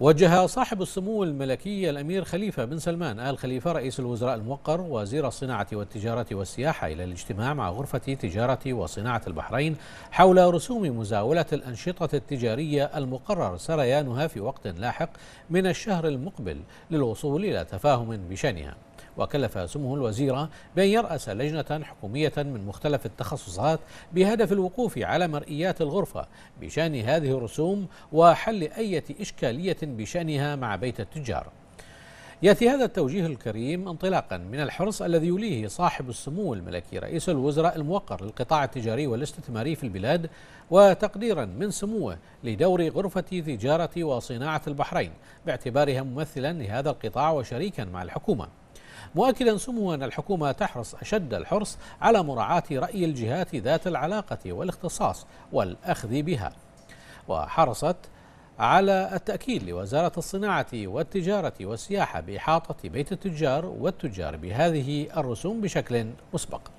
وجه صاحب السمو الملكي الأمير خليفة بن سلمان آل خليفة رئيس الوزراء الموقر وزير الصناعة والتجارة والسياحة إلى الاجتماع مع غرفة تجارة وصناعة البحرين حول رسوم مزاولة الأنشطة التجارية المقرر سريانها في وقت لاحق من الشهر المقبل للوصول إلى تفاهم بشأنها وكلف سمه الوزير بأن يرأس لجنة حكومية من مختلف التخصصات بهدف الوقوف على مرئيات الغرفة بشأن هذه الرسوم وحل أي إشكالية بشأنها مع بيت التجار ياتي هذا التوجيه الكريم انطلاقا من الحرص الذي يوليه صاحب السمو الملكي رئيس الوزراء الموقر للقطاع التجاري والاستثماري في البلاد وتقديرا من سموه لدور غرفه تجاره وصناعه البحرين باعتبارها ممثلا لهذا القطاع وشريكا مع الحكومه مؤكدا سمو أن الحكومة تحرص أشد الحرص على مراعاة رأي الجهات ذات العلاقة والاختصاص والأخذ بها وحرصت على التأكيد لوزارة الصناعة والتجارة والسياحة بإحاطة بيت التجار والتجار بهذه الرسوم بشكل مسبق